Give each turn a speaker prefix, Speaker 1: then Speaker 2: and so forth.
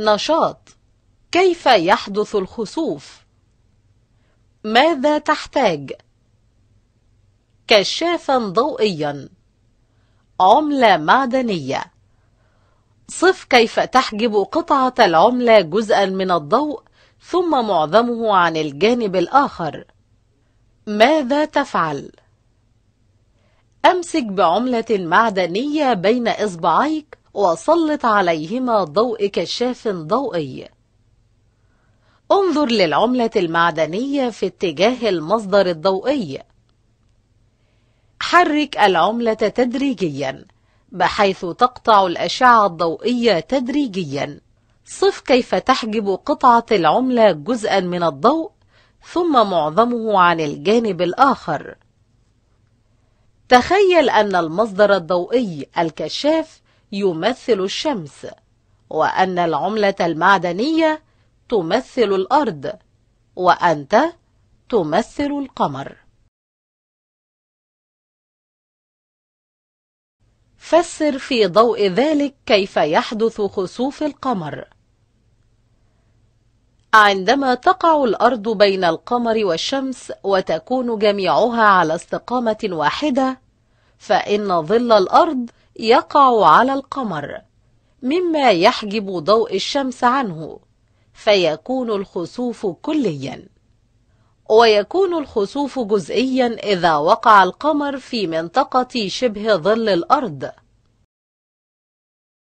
Speaker 1: نشاط كيف يحدث الخسوف ماذا تحتاج كشافا ضوئيا عملة معدنية صف كيف تحجب قطعة العملة جزءا من الضوء ثم معظمه عن الجانب الآخر ماذا تفعل؟ أمسك بعملة معدنية بين إصبعيك وسلط عليهما ضوء كشاف ضوئي انظر للعملة المعدنية في اتجاه المصدر الضوئي حرك العملة تدريجياً بحيث تقطع الأشعة الضوئية تدريجياً صف كيف تحجب قطعة العملة جزءاً من الضوء ثم معظمه عن الجانب الآخر تخيل أن المصدر الضوئي الكشاف يمثل الشمس وأن العملة المعدنية تمثل الأرض وأنت
Speaker 2: تمثل القمر
Speaker 1: فسر في ضوء ذلك كيف يحدث خسوف القمر عندما تقع الأرض بين القمر والشمس وتكون جميعها على استقامة واحدة فإن ظل الأرض يقع على القمر مما يحجب ضوء الشمس عنه فيكون الخسوف كليا ويكون الخسوف جزئيا إذا وقع القمر في منطقة شبه
Speaker 2: ظل الأرض